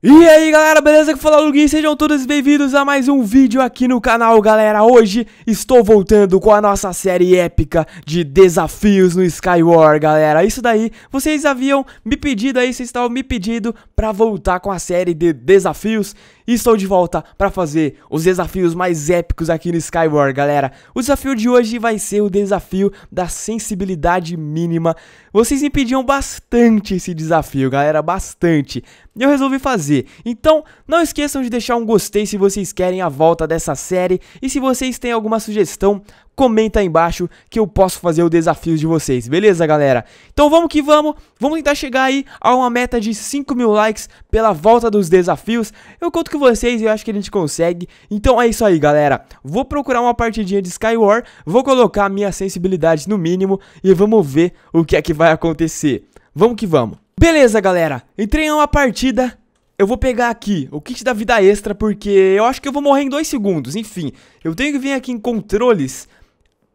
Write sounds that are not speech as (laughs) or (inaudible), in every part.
E aí galera, beleza? Que fala Lugin, sejam todos bem-vindos a mais um vídeo aqui no canal galera Hoje estou voltando com a nossa série épica de desafios no Skywar galera Isso daí, vocês haviam me pedido aí, vocês estavam me pedindo pra voltar com a série de desafios E estou de volta pra fazer os desafios mais épicos aqui no Skywar galera O desafio de hoje vai ser o desafio da sensibilidade mínima Vocês me pediam bastante esse desafio galera, bastante e eu resolvi fazer. Então, não esqueçam de deixar um gostei se vocês querem a volta dessa série e se vocês têm alguma sugestão, comenta aí embaixo que eu posso fazer o desafio de vocês, beleza, galera? Então vamos que vamos, vamos tentar chegar aí a uma meta de 5 mil likes pela volta dos desafios. Eu conto com vocês e eu acho que a gente consegue. Então é isso aí, galera. Vou procurar uma partidinha de Skywar, vou colocar a minha sensibilidade no mínimo e vamos ver o que é que vai acontecer. Vamos que vamos. Beleza, galera. Entrei em uma partida. Eu vou pegar aqui o kit da vida extra, porque eu acho que eu vou morrer em dois segundos. Enfim, eu tenho que vir aqui em controles.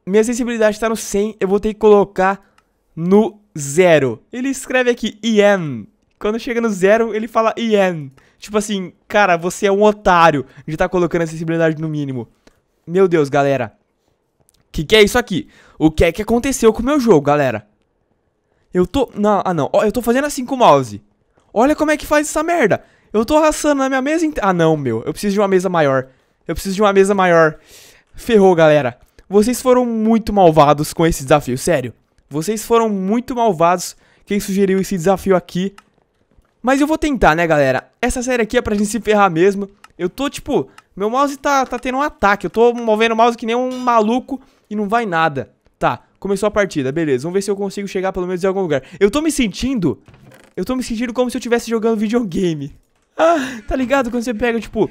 Minha sensibilidade está no 100, eu vou ter que colocar no 0. Ele escreve aqui, Ian. Quando chega no 0, ele fala Ian. Tipo assim, cara, você é um otário de estar tá colocando a sensibilidade no mínimo. Meu Deus, galera. O que, que é isso aqui? O que é que aconteceu com o meu jogo, galera? Eu tô. Não, ah não. eu tô fazendo assim com o mouse. Olha como é que faz essa merda. Eu tô arrastando na minha mesa. Ah não, meu. Eu preciso de uma mesa maior. Eu preciso de uma mesa maior. Ferrou, galera. Vocês foram muito malvados com esse desafio, sério. Vocês foram muito malvados quem sugeriu esse desafio aqui. Mas eu vou tentar, né, galera? Essa série aqui é pra gente se ferrar mesmo. Eu tô, tipo, meu mouse tá, tá tendo um ataque. Eu tô movendo o mouse que nem um maluco e não vai nada. Tá, Começou a partida, beleza. Vamos ver se eu consigo chegar pelo menos em algum lugar. Eu tô me sentindo... Eu tô me sentindo como se eu estivesse jogando videogame. Ah, tá ligado? Quando você pega, tipo...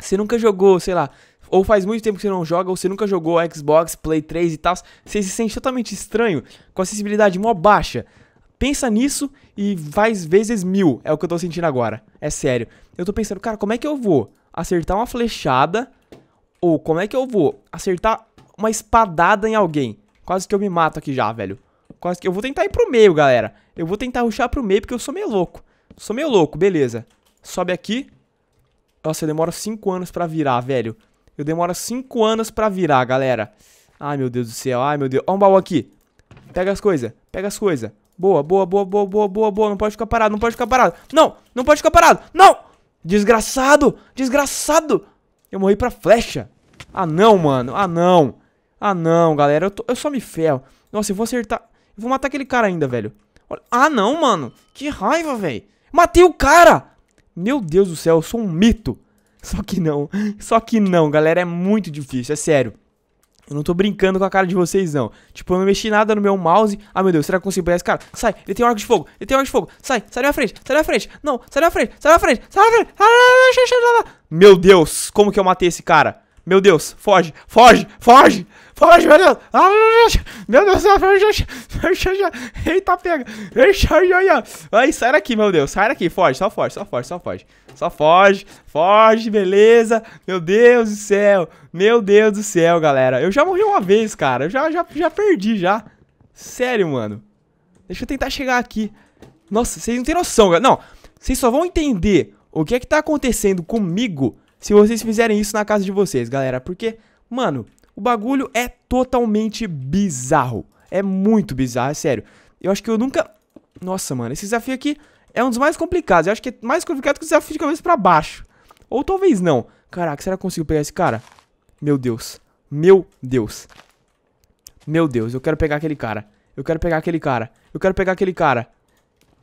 Você nunca jogou, sei lá... Ou faz muito tempo que você não joga, ou você nunca jogou Xbox, Play 3 e tal. Você se sente totalmente estranho, com acessibilidade mó baixa. Pensa nisso e faz vezes mil. É o que eu tô sentindo agora. É sério. Eu tô pensando, cara, como é que eu vou acertar uma flechada... Ou como é que eu vou acertar uma espadada em alguém? Quase que eu me mato aqui já, velho. Quase que... Eu vou tentar ir pro meio, galera. Eu vou tentar ruxar pro meio porque eu sou meio louco. Sou meio louco, beleza. Sobe aqui. Nossa, eu demoro 5 anos pra virar, velho. Eu demoro 5 anos pra virar, galera. Ai, meu Deus do céu. Ai, meu Deus. Ó um baú aqui. Pega as coisas. Pega as coisas. Boa, boa, boa, boa, boa, boa, boa. Não pode ficar parado, não pode ficar parado. Não, não pode ficar parado. Não! Desgraçado! Desgraçado! Eu morri pra flecha. Ah, não, mano. Ah, não. Ah, não, galera, eu, tô, eu só me ferro. Nossa, eu vou acertar. Eu vou matar aquele cara ainda, velho. ah, não, mano. Que raiva, velho. Matei o cara! Meu Deus do céu, eu sou um mito. (laughs) Só que não. Só que não, galera. É muito difícil, é sério. Eu não tô brincando com a cara de vocês, não. Tipo, eu não mexi nada no meu mouse. Ah, meu Deus, será que eu consigo pegar esse cara? Sai, ele tem um arco de fogo, ele tem um arco de fogo. Sai, sai da minha frente, sai da minha frente. Não, sai da minha frente, sai da minha frente, sai da minha frente. Ah, meu Deus, como que eu matei esse cara? Meu Deus, foge, foge, foge, foge, meu Deus. Ah, meu Deus do céu, eita, pega. Ai, sai daqui, meu Deus, sai daqui, foge, só foge, só foge, só foge. Só foge, foge, beleza. Meu Deus do céu, meu Deus do céu, galera. Eu já morri uma vez, cara, eu já, já, já perdi, já. Sério, mano. Deixa eu tentar chegar aqui. Nossa, vocês não têm noção, Não, vocês só vão entender o que é que tá acontecendo comigo se vocês fizerem isso na casa de vocês, galera, porque, mano, o bagulho é totalmente bizarro. É muito bizarro, é sério. Eu acho que eu nunca. Nossa, mano, esse desafio aqui é um dos mais complicados. Eu acho que é mais complicado que o desafio de cabeça pra baixo. Ou talvez não. Caraca, será que eu consigo pegar esse cara? Meu Deus. Meu Deus. Meu Deus, eu quero pegar aquele cara. Eu quero pegar aquele cara. Eu quero pegar aquele cara.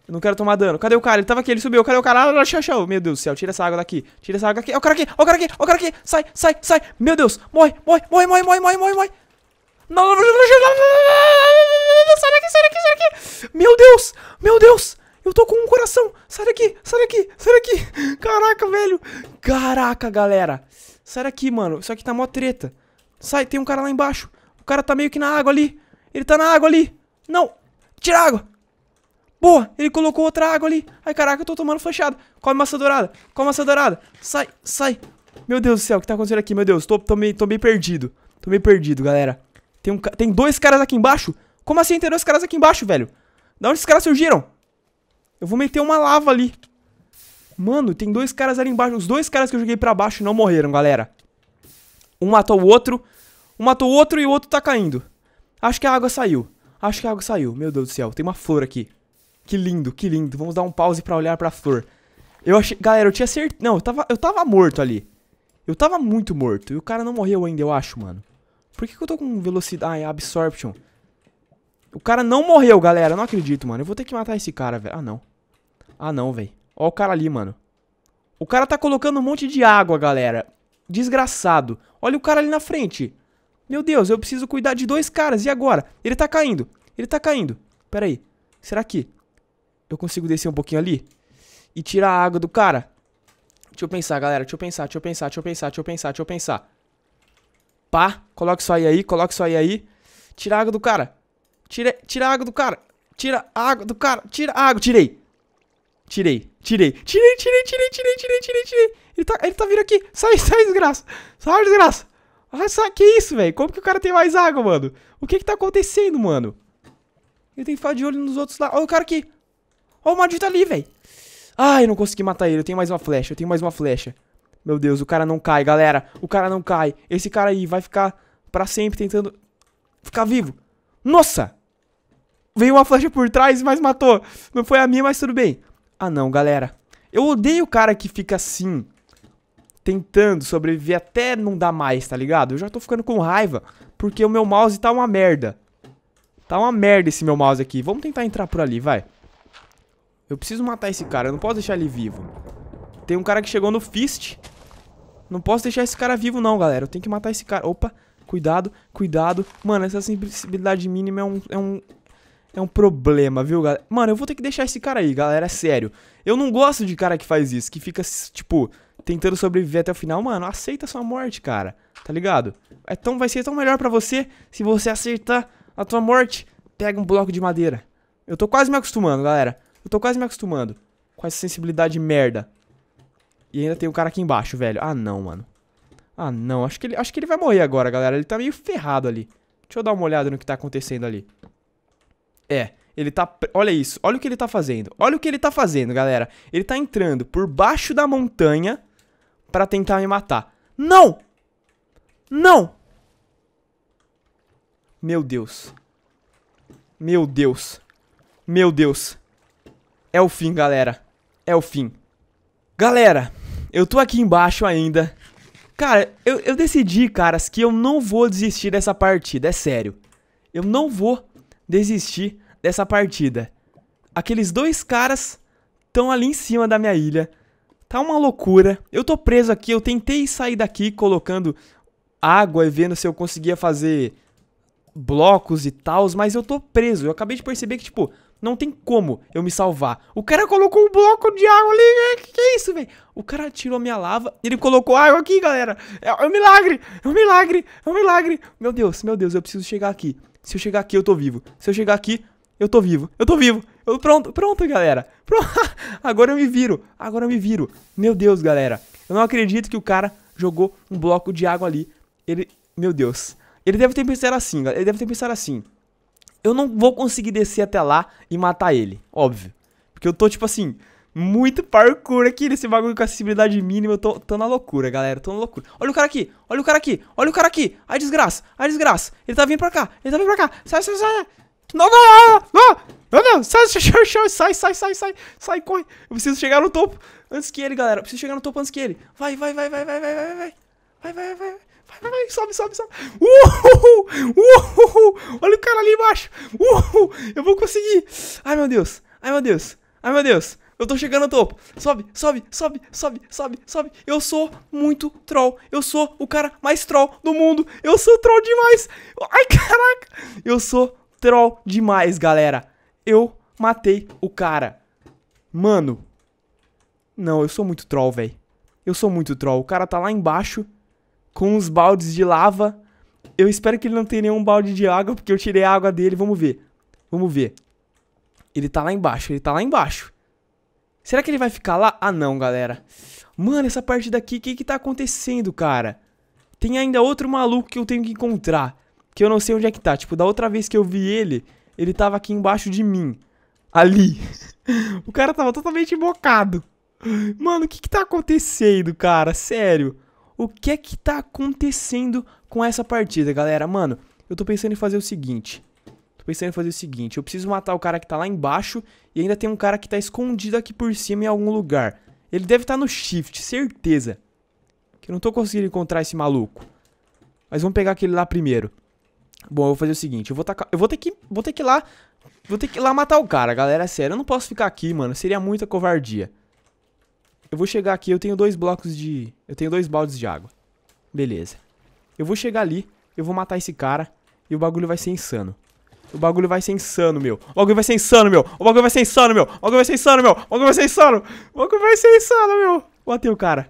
Eu não quero tomar dano. Cadê o cara? Ele tava aqui, ele subiu. Cadê o cara? Ah, xau, Meu Deus do céu, tira essa água daqui. Tira essa água daqui. Ó o cara aqui, ó o cara aqui, ó o cara aqui. Sai, sai, sai. Meu Deus, morre, morre, morre, morre, morre, morre, morre, morre. Não, não, não, não, sai daqui, sai daqui, sai daqui. Meu Deus, meu Deus. Eu tô com um coração. Sai daqui, sai daqui, sai daqui. Caraca, velho. Caraca, galera. Sai daqui, mano. Isso aqui tá mó treta. Sai, tem um cara lá embaixo. O cara tá meio que na água ali. Ele tá na água ali. Não. Tira a água. Boa, ele colocou outra água ali. Ai, caraca, eu tô tomando flechada. Come maçã dourada, come maçã dourada. Sai, sai. Meu Deus do céu, o que tá acontecendo aqui? Meu Deus, tô, tô, meio, tô meio perdido. Tô meio perdido, galera. Tem, um, tem dois caras aqui embaixo? Como assim tem dois caras aqui embaixo, velho? Da onde esses caras surgiram? Eu vou meter uma lava ali. Mano, tem dois caras ali embaixo. Os dois caras que eu joguei pra baixo não morreram, galera. Um matou o outro. Um matou o outro e o outro tá caindo. Acho que a água saiu. Acho que a água saiu. Meu Deus do céu, tem uma flor aqui. Que lindo, que lindo. Vamos dar um pause pra olhar pra flor. Eu achei... Galera, eu tinha certeza... Não, eu tava... eu tava morto ali. Eu tava muito morto. E o cara não morreu ainda, eu acho, mano. Por que, que eu tô com velocidade... Ah, é absorption. O cara não morreu, galera. Eu não acredito, mano. Eu vou ter que matar esse cara, velho. Ah, não. Ah, não, velho. Ó o cara ali, mano. O cara tá colocando um monte de água, galera. Desgraçado. Olha o cara ali na frente. Meu Deus, eu preciso cuidar de dois caras. E agora? Ele tá caindo. Ele tá caindo. Pera aí. Será que eu consigo descer um pouquinho ali e tirar a água do cara. Deixa eu pensar, galera. Deixa eu pensar, deixa eu pensar, deixa eu pensar, deixa eu pensar, deixa eu pensar. Pá, coloca isso aí aí, coloca isso aí aí. Tira a água do cara. Tira, tira a água do cara. Tira a água do cara. Tira a água. Tirei. Tirei, tirei, tirei, tirei, tirei, tirei, tirei, tirei, tirei. Ele tá, ele tá vindo aqui. Sai, sai, desgraça. Sai, desgraça. Ah, sai, que isso, velho? Como que o cara tem mais água, mano? O que que tá acontecendo, mano? Ele tem que ficar de olho nos outros lá. Olha o cara aqui. Olha o maldito tá ali, velho. Ai, eu não consegui matar ele. Eu tenho mais uma flecha, eu tenho mais uma flecha. Meu Deus, o cara não cai, galera. O cara não cai. Esse cara aí vai ficar pra sempre tentando ficar vivo. Nossa! Veio uma flecha por trás, mas matou. Não foi a minha, mas tudo bem. Ah, não, galera. Eu odeio o cara que fica assim, tentando sobreviver até não dar mais, tá ligado? Eu já tô ficando com raiva, porque o meu mouse tá uma merda. Tá uma merda esse meu mouse aqui. Vamos tentar entrar por ali, vai. Eu preciso matar esse cara, eu não posso deixar ele vivo. Tem um cara que chegou no Fist. Não posso deixar esse cara vivo não, galera. Eu tenho que matar esse cara. Opa, cuidado, cuidado. Mano, essa sensibilidade mínima é um... É um é um problema, viu, galera? Mano, eu vou ter que deixar esse cara aí, galera, é sério. Eu não gosto de cara que faz isso, que fica, tipo, tentando sobreviver até o final. Mano, aceita sua morte, cara, tá ligado? É tão, vai ser tão melhor pra você se você acertar a tua morte. Pega um bloco de madeira. Eu tô quase me acostumando, galera. Eu tô quase me acostumando com essa sensibilidade merda. E ainda tem um cara aqui embaixo, velho. Ah, não, mano. Ah, não. Acho que ele, acho que ele vai morrer agora, galera. Ele tá meio ferrado ali. Deixa eu dar uma olhada no que tá acontecendo ali. É, ele tá... Olha isso. Olha o que ele tá fazendo. Olha o que ele tá fazendo, galera. Ele tá entrando por baixo da montanha pra tentar me matar. Não! Não! Meu Deus. Meu Deus. Meu Deus. É o fim, galera. É o fim. Galera, eu tô aqui embaixo ainda. Cara, eu, eu decidi, caras, que eu não vou desistir dessa partida. É sério. Eu não vou desistir dessa partida. Aqueles dois caras estão ali em cima da minha ilha. Tá uma loucura. Eu tô preso aqui. Eu tentei sair daqui colocando água e vendo se eu conseguia fazer blocos e tals, mas eu tô preso. Eu acabei de perceber que, tipo, não tem como eu me salvar. O cara colocou um bloco de água ali. Né? Que, que é isso, velho? O cara tirou minha lava ele colocou água aqui, galera. É, é um milagre! É um milagre! É um milagre! Meu Deus, meu Deus, eu preciso chegar aqui. Se eu chegar aqui, eu tô vivo. Se eu chegar aqui, eu tô vivo. Eu tô vivo. Eu, pronto, pronto, galera. Pronto. (laughs) Agora eu me viro. Agora eu me viro. Meu Deus, galera. Eu não acredito que o cara jogou um bloco de água ali. Ele. Meu Deus. Ele deve ter pensado assim, galera. Ele deve ter pensado assim eu não vou conseguir descer até lá e matar ele, óbvio. Porque eu tô, tipo assim, muito parkour aqui nesse bagulho com acessibilidade mínima. Eu tô, tô na loucura, galera. Tô na loucura. Olha o cara aqui, olha o cara aqui, olha o cara aqui. Ai, desgraça, ai, desgraça. Ele tá vindo pra cá, ele tá vindo pra cá. Sai, sai, sai. Não, não, não, não, não, sai, sai, sai, sai, sai, sai, corre. Eu preciso chegar no topo antes que ele, galera. Eu preciso chegar no topo antes que ele. Vai, vai, vai, vai, vai, vai, vai, vai. Vai, vai, vai, vai. Vai, vai, sobe, sobe, sobe. Uhul! Uhul! Olha o cara ali embaixo! Uhul! Eu vou conseguir! Ai, meu Deus! Ai, meu Deus! Ai, meu Deus! Eu tô chegando no topo. Sobe, sobe, sobe, sobe, sobe, sobe. Eu sou muito troll. Eu sou o cara mais troll do mundo. Eu sou troll demais. Ai, caraca. Eu sou troll demais, galera. Eu matei o cara. Mano. Não, eu sou muito troll, velho. Eu sou muito troll. O cara tá lá embaixo com os baldes de lava. Eu espero que ele não tenha nenhum balde de água, porque eu tirei a água dele. Vamos ver. Vamos ver. Ele tá lá embaixo, ele tá lá embaixo. Será que ele vai ficar lá? Ah, não, galera. Mano, essa parte daqui, o que que tá acontecendo, cara? Tem ainda outro maluco que eu tenho que encontrar. Que eu não sei onde é que tá. Tipo, da outra vez que eu vi ele, ele tava aqui embaixo de mim. Ali. (laughs) o cara tava totalmente embocado. Mano, o que que tá acontecendo, cara? Sério o que é que tá acontecendo com essa partida, galera? Mano, eu tô pensando em fazer o seguinte. Tô pensando em fazer o seguinte. Eu preciso matar o cara que tá lá embaixo e ainda tem um cara que tá escondido aqui por cima em algum lugar. Ele deve estar tá no shift, certeza. Que eu não tô conseguindo encontrar esse maluco. Mas vamos pegar aquele lá primeiro. Bom, eu vou fazer o seguinte, eu vou tacar, eu vou ter que, vou ter que ir lá, vou ter que ir lá matar o cara, galera, sério, eu não posso ficar aqui, mano, seria muita covardia. Eu vou chegar aqui, eu tenho dois blocos de... Eu tenho dois baldes de água. Beleza. Eu vou chegar ali, eu vou matar esse cara e o bagulho vai ser insano. O bagulho vai ser insano, meu. O bagulho vai ser insano, meu. O bagulho vai ser insano, meu. O bagulho vai ser insano, meu. O bagulho vai ser insano. O bagulho vai ser insano, meu. Matei o cara.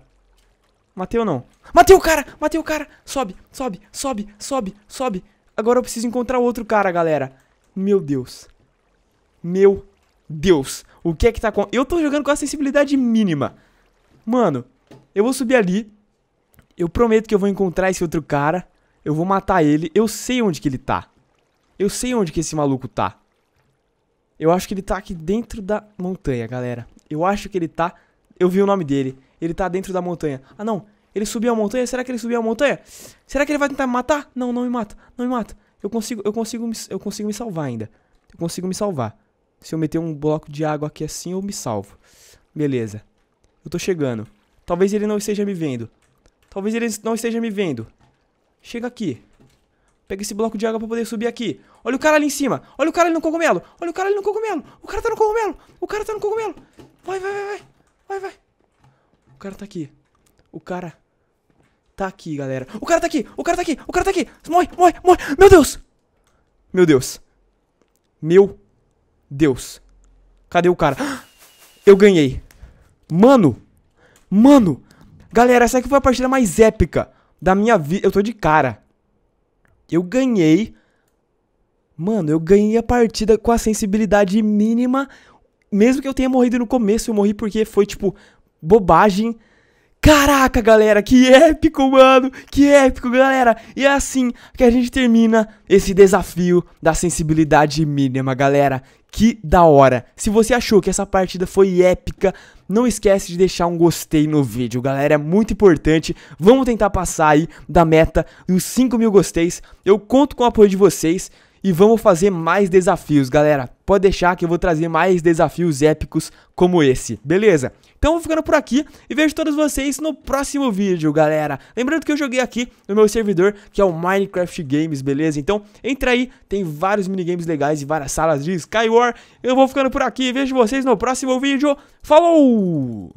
Matei ou não? Matei o cara. Matei o cara. Sobe, sobe, sobe, sobe, sobe. Agora eu preciso encontrar outro cara, galera. Meu Deus. Meu Deus. O que é que tá acontecendo? Eu tô jogando com a sensibilidade mínima mano, eu vou subir ali. Eu prometo que eu vou encontrar esse outro cara. Eu vou matar ele. Eu sei onde que ele tá. Eu sei onde que esse maluco tá. Eu acho que ele tá aqui dentro da montanha, galera. Eu acho que ele tá... Eu vi o nome dele. Ele tá dentro da montanha. Ah, não. Ele subiu a montanha? Será que ele subiu a montanha? Será que ele vai tentar me matar? Não, não me mata. Não me mata. Eu consigo, eu consigo, me, eu consigo me salvar ainda. Eu consigo me salvar. Se eu meter um bloco de água aqui assim, eu me salvo. Beleza. Eu tô chegando. Talvez ele não esteja me vendo. Talvez ele não esteja me vendo. Chega aqui. Pega esse bloco de água pra poder subir aqui. Olha o cara ali em cima. Olha o cara ali no cogumelo. Olha o cara ali no cogumelo. O cara tá no cogumelo. O cara tá no cogumelo. Vai, vai, vai, vai. Vai, vai. O cara tá aqui. O cara tá aqui, galera. O cara tá aqui. O cara tá aqui. O cara tá aqui. Morre, morre, morre. Meu Deus. Meu Deus. Meu Deus. Cadê o cara? Eu ganhei. Mano, mano, galera, essa aqui foi a partida mais épica da minha vida. Eu tô de cara. Eu ganhei. Mano, eu ganhei a partida com a sensibilidade mínima. Mesmo que eu tenha morrido no começo, eu morri porque foi, tipo, bobagem. Caraca, galera, que épico, mano! Que épico, galera! E é assim que a gente termina esse desafio da sensibilidade mínima, galera que da hora! Se você achou que essa partida foi épica, não esquece de deixar um gostei no vídeo, galera, é muito importante. Vamos tentar passar aí da meta dos 5 mil gosteis. Eu conto com o apoio de vocês e vamos fazer mais desafios, galera. Pode deixar que eu vou trazer mais desafios épicos como esse, beleza? Então vou ficando por aqui e vejo todos vocês no próximo vídeo, galera. Lembrando que eu joguei aqui no meu servidor, que é o Minecraft Games, beleza? Então entra aí, tem vários minigames legais e várias salas de Skywar. Eu vou ficando por aqui, vejo vocês no próximo vídeo. Falou!